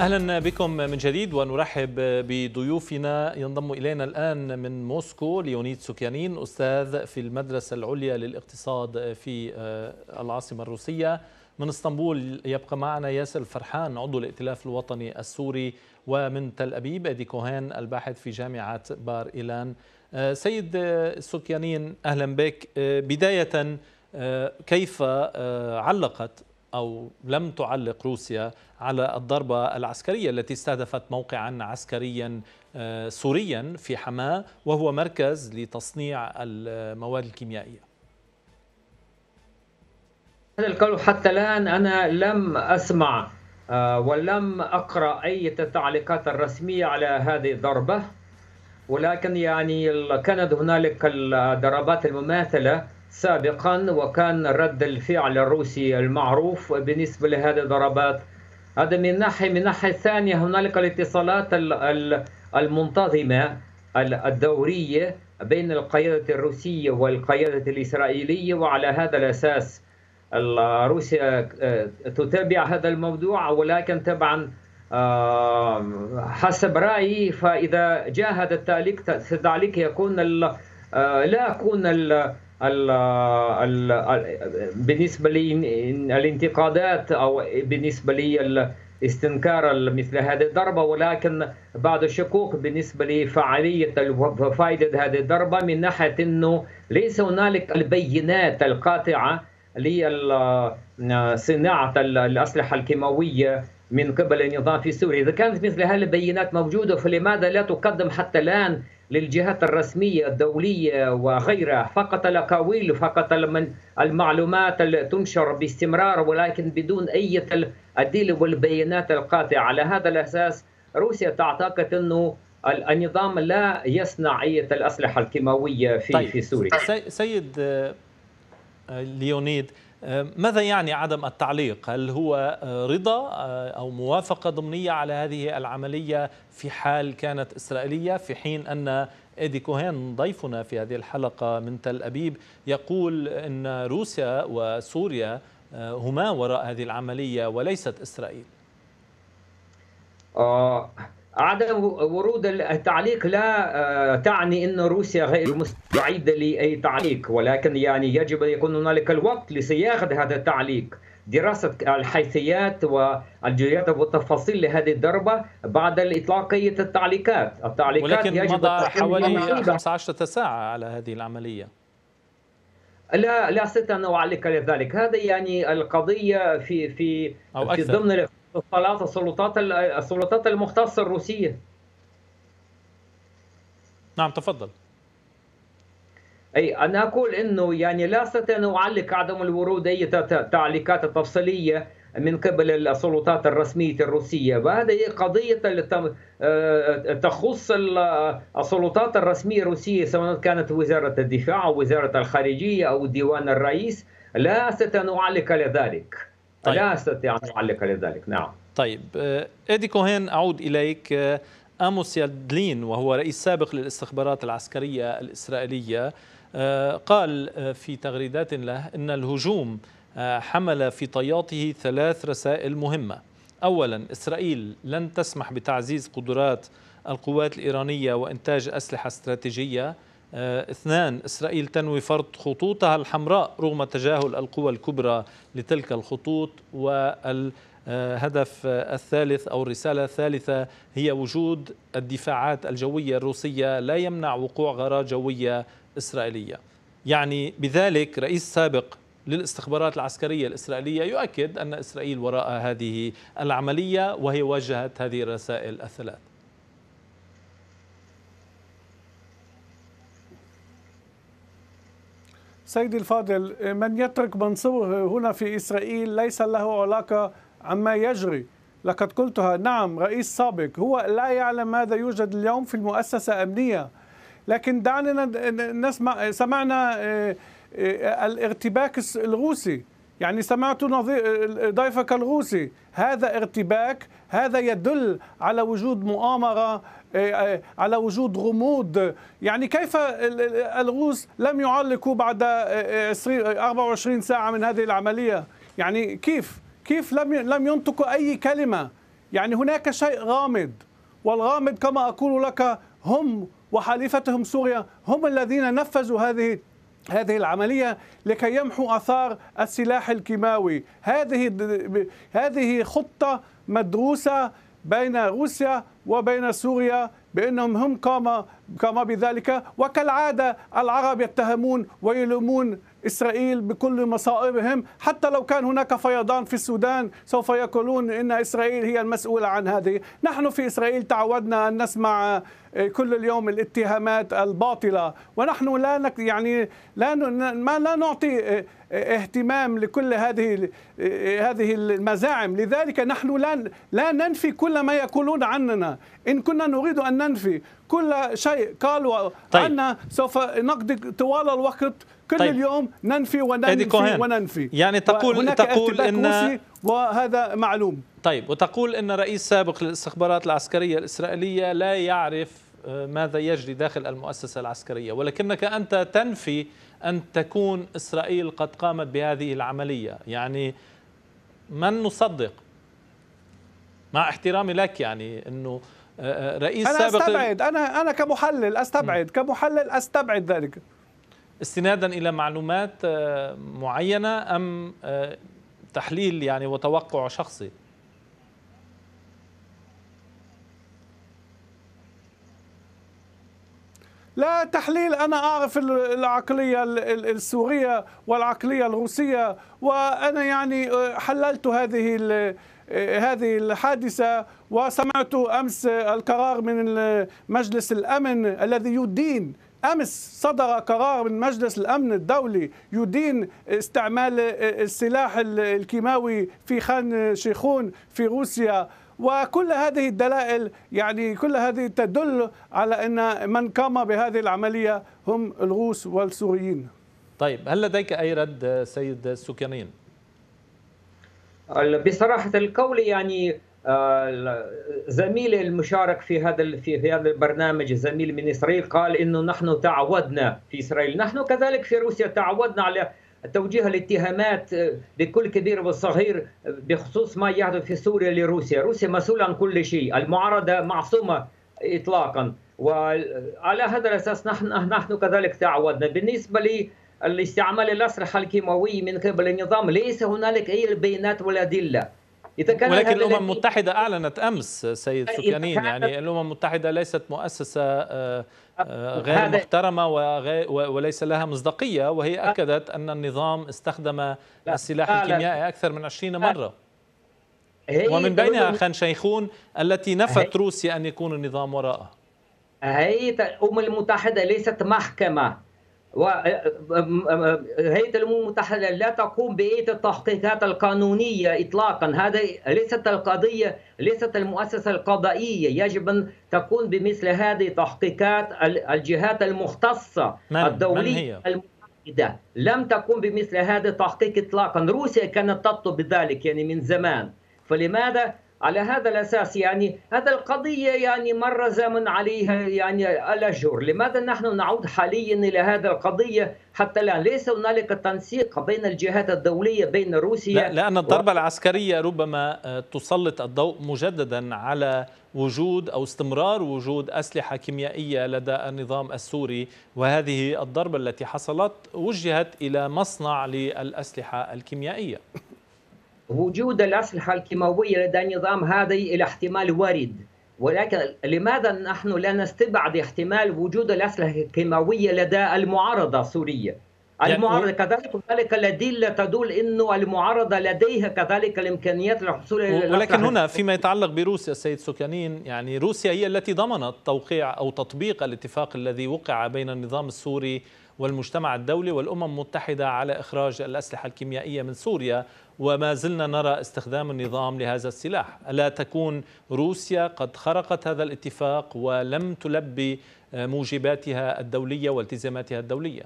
اهلا بكم من جديد ونرحب بضيوفنا ينضم الينا الان من موسكو ليونيد سوكيانين استاذ في المدرسه العليا للاقتصاد في آه، العاصمه الروسيه من اسطنبول يبقى معنا ياسر فرحان عضو الائتلاف الوطني السوري ومن تل ابيب ادي كوهان الباحث في جامعه بار ايلان آه، سيد آه، سوكيانين اهلا بك بدايه كيف علقت أو لم تعلق روسيا على الضربة العسكرية التي استهدفت موقعا عسكريا آه، سوريا في حماه وهو مركز لتصنيع المواد الكيميائية هذا القول حتى الآن أنا لم أسمع آه، ولم أقرأ أي تعليقات رسمية على هذه الضربة ولكن يعني كانت هنالك الضربات المماثلة سابقا وكان رد الفعل الروسي المعروف بالنسبة لهذه الضربات هذا من ناحية من ناحية ثانية هنالك الاتصالات المنتظمة الدورية بين القيادة الروسية والقيادة الإسرائيلية وعلى هذا الأساس روسيا آه، تتابع هذا الموضوع ولكن طبعا آه، حسب رأيي فإذا جاء هذا التعليق التعليق يكون آه، لا يكون ال ال بالنسبة لي الانتقادات أو بالنسبة لي استنكار مثل هذه الضربة ولكن بعض الشكوك بالنسبة لفعالية فائدة هذه الضربة من ناحية أنه ليس هنالك البينات القاطعة لصناعة الأسلحة الكيماوية من قبل النظام في سوريا إذا كانت مثل هذه البينات موجودة فلماذا لا تقدم حتى الآن للجهات الرسمية الدولية وغيرها فقط الأقاويل فقط من المعلومات تنشر باستمرار ولكن بدون أي الأدلة والبيانات القاطعة على هذا الأساس روسيا تعتقد أنه النظام لا يصنع أي الأسلحة الكيماوية في, طيب. في سوريا سيد آه، ليونيد ماذا يعني عدم التعليق؟ هل هو رضا آه، أو موافقة ضمنية على هذه العملية في حال كانت إسرائيلية في حين أن إيدي كوهين ضيفنا في هذه الحلقة من تل أبيب يقول أن روسيا وسوريا آه، هما وراء هذه العملية وليست إسرائيل آه عدم ورود التعليق لا آه، تعني ان روسيا غير مستعده لاي تعليق ولكن يعني يجب ان يكون هنالك الوقت لصياغه هذا التعليق دراسه الحيثيات والجزئيات والتفاصيل لهذه الضربه بعد اطلاقيه التعليقات، التعليقات ولكن يجب مضى حوالي 15 ساعه على هذه العمليه لا لا استطيع ان اعلق لذلك هذا يعني القضيه في في أو في أكثر. ضمن خلاص السلطات السلطات المختصه الروسيه نعم تفضل اي انا اقول انه يعني لا استطيع ان اعلق عدم الورود اي تعليقات تفصيليه من قبل السلطات الرسميه الروسيه وهذه قضيه آه، تخص السلطات الرسميه الروسيه سواء كانت وزاره الدفاع او وزاره الخارجيه او ديوان الرئيس لا استطيع ان اعلق على ذلك طيب. لا استطيع ان اعلق على ذلك نعم طيب ادي آه، كوهين اعود اليك آه، اموس يادلين وهو رئيس سابق للاستخبارات العسكريه الاسرائيليه آه، قال في تغريدات له ان الهجوم حمل في طياته ثلاث رسائل مهمه اولا اسرائيل لن تسمح بتعزيز قدرات القوات الايرانيه وانتاج اسلحه استراتيجيه آه، اثنان إسرائيل تنوي فرض خطوطها الحمراء رغم تجاهل القوى الكبرى لتلك الخطوط والهدف آه، الثالث أو الرسالة الثالثة هي وجود الدفاعات الجوية الروسية لا يمنع وقوع غارات جوية إسرائيلية يعني بذلك رئيس سابق للاستخبارات العسكرية الإسرائيلية يؤكد أن إسرائيل وراء هذه العملية وهي واجهت هذه الرسائل الثلاث سيدي الفاضل من يترك منصبه هنا في إسرائيل ليس له علاقة عما يجري لقد قلتها نعم رئيس سابق هو لا يعلم ماذا يوجد اليوم في المؤسسة أمنية لكن دعنا نسمع سمعنا آه، آه، الارتباك الروسي يعني سمعت ضيفك الروسي هذا ارتباك هذا يدل على وجود مؤامرة إيه، إيه، على وجود غموض يعني كيف الروس لم يعلقوا بعد 24 إيه، ساعة من هذه العملية يعني كيف كيف لم لم ينطقوا أي كلمة يعني هناك شيء غامض والغامض كما أقول لك هم وحليفتهم سوريا هم الذين نفذوا هذه هذه العمليه لكي يمحو اثار السلاح الكيماوي هذه هذه خطه مدروسه بين روسيا وبين سوريا بانهم هم قام قام بذلك وكالعاده العرب يتهمون ويلومون اسرائيل بكل مصائبهم حتى لو كان هناك فيضان في السودان سوف يقولون ان اسرائيل هي المسؤوله عن هذه نحن في اسرائيل تعودنا ان نسمع إيه، كل اليوم الاتهامات الباطله ونحن لا نك يعني لا ما لا نعطي إيه، إيه، اهتمام لكل هذه هذه المزاعم لذلك نحن لا لا ننفي كل ما يقولون عننا ان كنا نريد ان ننفي كل شيء قالوا طيب. عنا سوف نقضي طوال الوقت كل طيب. اليوم ننفي وننفي وننفي يعني تقول تقول ان وهذا معلوم طيب وتقول أن رئيس سابق للاستخبارات العسكرية الإسرائيلية لا يعرف آه، ماذا يجري داخل المؤسسة العسكرية ولكنك أنت تنفي أن تكون إسرائيل قد قامت بهذه العملية يعني من نصدق مع احترامي لك يعني أنه آه، آه، رئيس أنا سابق أستبعد أنا أنا كمحلل أستبعد م. كمحلل أستبعد ذلك استنادا إلى معلومات معينة أم تحليل يعني وتوقع شخصي لا تحليل أنا أعرف العقلية السورية والعقلية الروسية وأنا يعني آه، حللت هذه آه، هذه الحادثة وسمعت أمس القرار من مجلس الأمن الذي يدين امس صدر قرار من مجلس الامن الدولي يدين استعمال السلاح الكيماوي في خان شيخون في روسيا وكل هذه الدلائل يعني كل هذه تدل على ان من قام بهذه العمليه هم الروس والسوريين. طيب هل لديك اي رد سيد السكانين؟ بصراحه القول يعني آه، زميلي المشارك في هذا في هذا البرنامج زميل من اسرائيل قال انه نحن تعودنا في اسرائيل نحن كذلك في روسيا تعودنا على توجيه الاتهامات آه، بكل كبير وصغير بخصوص ما يحدث في سوريا لروسيا روسيا مسؤولة عن كل شيء المعارضة معصومة إطلاقا وعلى هذا الأساس نحن, نحن كذلك تعودنا بالنسبة لاستعمال الأسلحة الكيماوية من قبل النظام ليس هنالك أي بيانات ولا أدلة إذا كان ولكن الأمم المتحدة أعلنت أمس سيد سكانين يعني الأمم المتحدة ليست مؤسسة آه، آه، غير محترمة وليس لها مصداقية وهي آه. أكدت أن النظام استخدم السلاح الكيميائي أكثر من 20 مرة ومن بينها خان شيخون التي نفت روسيا أن يكون النظام وراءها هي الأمم المتحدة ليست محكمة وهيئه الامم المتحده لا تقوم باي التحقيقات القانونيه اطلاقا هذه ليست القضيه ليست المؤسسه القضائيه يجب ان تكون بمثل هذه التحقيقات الجهات المختصه من الدوليه من هي؟ المتحده لم تقوم بمثل هذا التحقيق اطلاقا روسيا كانت تطلب بذلك يعني من زمان فلماذا على هذا الاساس يعني هذا القضيه يعني مر زمن عليها يعني الاشهر، لماذا نحن نعود حاليا الى هذا القضيه حتى الان؟ ليس هنالك تنسيق بين الجهات الدوليه بين روسيا لا لان الضربه و... العسكريه ربما آه، تسلط الضوء مجددا على وجود او استمرار وجود اسلحه كيميائيه لدى النظام السوري وهذه الضربه التي حصلت وجهت الى مصنع للاسلحه الكيميائيه. وجود الأسلحة الكيماوية لدى النظام هذا إلى احتمال وارد ولكن لماذا نحن لا نستبعد احتمال وجود الأسلحة الكيماوية لدى المعارضة السورية يعني المعارضة كذلك هنالك دليل تدل انه المعارضة لديها كذلك الامكانيات للحصول ولكن هنا فيما يتعلق بروسيا السيد سكانين يعني روسيا هي التي ضمنت توقيع او تطبيق الاتفاق الذي وقع بين النظام السوري والمجتمع الدولي والامم المتحده على اخراج الاسلحه الكيميائيه من سوريا وما زلنا نرى استخدام النظام لهذا السلاح الا تكون روسيا قد خرقت هذا الاتفاق ولم تلبي موجباتها الدوليه والتزاماتها الدوليه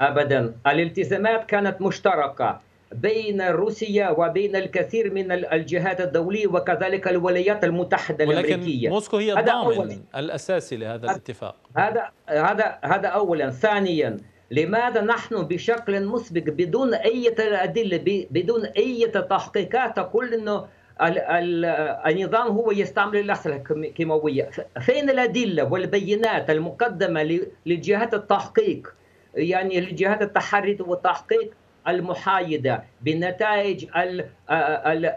ابدا الالتزامات كانت مشتركه بين روسيا وبين الكثير من الجهات الدولية وكذلك الولايات المتحدة ولكن الأمريكية ولكن موسكو هي الضامن الأساسي لهذا الاتفاق هذا هذا هذا أولا ثانيا لماذا نحن بشكل مسبق بدون أي أدلة بدون أي تحقيقات تقول أنه النظام هو يستعمل الأسلحة الكيماوية فين الأدلة والبينات المقدمة لجهات التحقيق يعني لجهات التحري والتحقيق المحايدة بالنتائج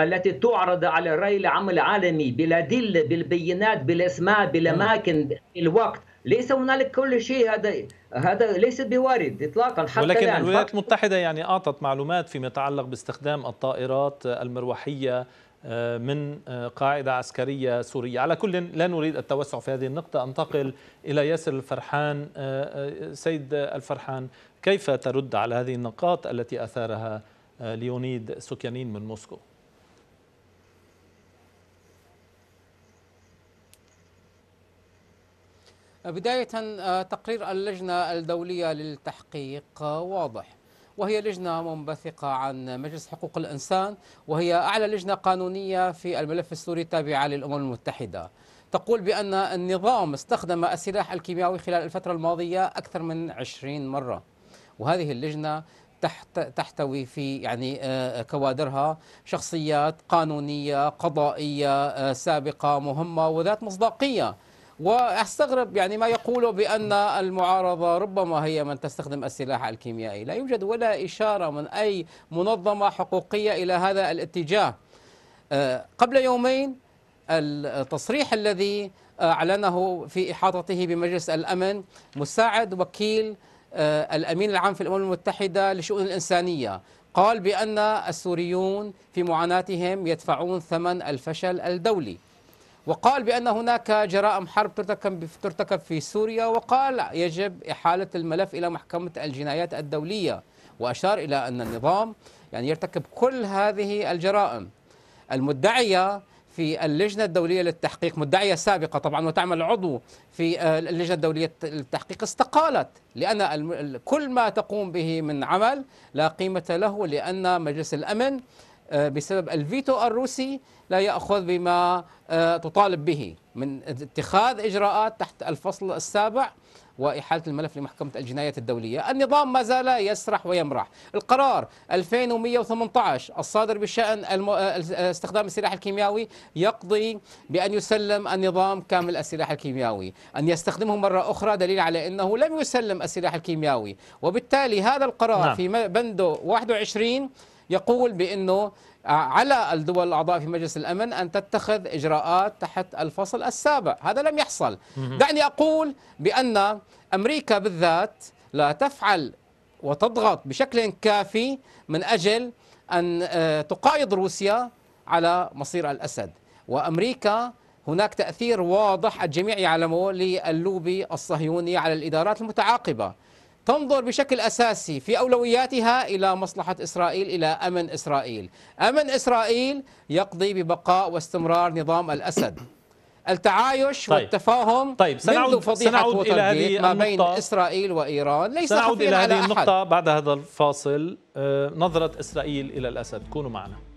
التي تعرض على الرأي العام العالمي بالأدلة بالبينات بالأسماء بالأماكن نعم. بالوقت ليس هنالك كل شيء هذا هذا ليس بوارد اطلاقا حتى ولكن الولايات المتحده يعني اعطت معلومات فيما يتعلق باستخدام الطائرات المروحيه آه، من آه، قاعدة عسكرية سورية على كل لا نريد التوسع في هذه النقطة أنتقل إلى ياسر الفرحان آه، سيد الفرحان كيف ترد على هذه النقاط التي أثارها ليونيد سوكيانين من موسكو بداية تقرير اللجنة الدولية للتحقيق واضح وهي لجنة منبثقة عن مجلس حقوق الإنسان وهي أعلى لجنة قانونية في الملف السوري التابعة للأمم المتحدة تقول بأن النظام استخدم السلاح الكيميائي خلال الفترة الماضية أكثر من 20 مرة وهذه اللجنة تحت تحتوي في يعني آه، كوادرها شخصيات قانونية قضائية آه، سابقة مهمة وذات مصداقية واستغرب يعني ما يقوله بان المعارضه ربما هي من تستخدم السلاح الكيميائي، لا يوجد ولا اشاره من اي منظمه حقوقيه الى هذا الاتجاه. آه، قبل يومين التصريح الذي اعلنه في احاطته بمجلس الامن مساعد وكيل آه، الامين العام في الامم المتحده لشؤون الانسانيه قال بان السوريون في معاناتهم يدفعون ثمن الفشل الدولي وقال بأن هناك جرائم حرب ترتكب في سوريا وقال يجب إحالة الملف إلى محكمة الجنايات الدولية وأشار إلى أن النظام يعني يرتكب كل هذه الجرائم المدعية في اللجنة الدولية للتحقيق مدعية سابقة طبعا وتعمل عضو في آه، اللجنة الدولية للتحقيق استقالت لأن كل ما تقوم به من عمل لا قيمة له لأن مجلس الأمن آه، بسبب الفيتو الروسي لا ياخذ بما آه، تطالب به من اتخاذ اجراءات تحت الفصل السابع واحاله الملف لمحكمه الجنايات الدوليه، النظام ما زال يسرح ويمرح، القرار 2118 الصادر بشان آه، استخدام السلاح الكيميائي يقضي بان يسلم النظام كامل السلاح الكيميائي، ان يستخدمه مره اخرى دليل على انه لم يسلم السلاح الكيميائي، وبالتالي هذا القرار نعم. في بنده 21 يقول بأنه آه، على الدول الأعضاء في مجلس الأمن أن تتخذ إجراءات تحت الفصل السابع هذا لم يحصل دعني أقول بأن أمريكا بالذات لا تفعل وتضغط بشكل كافي من أجل أن آه، تقايض روسيا على مصير الأسد وأمريكا هناك تأثير واضح الجميع يعلمه للوبي الصهيوني على الإدارات المتعاقبة تنظر بشكل اساسي في اولوياتها الى مصلحه اسرائيل الى امن اسرائيل. امن اسرائيل يقضي ببقاء واستمرار نظام الاسد. التعايش طيب. والتفاهم طيب سنعود منذ فضيحة سنعود إلى هذه ما بين النقطة. إسرائيل وإيران ليس سنعود إلى هذه النقطة بعد هذا الفاصل آه، نظرة إسرائيل إلى الأسد كونوا معنا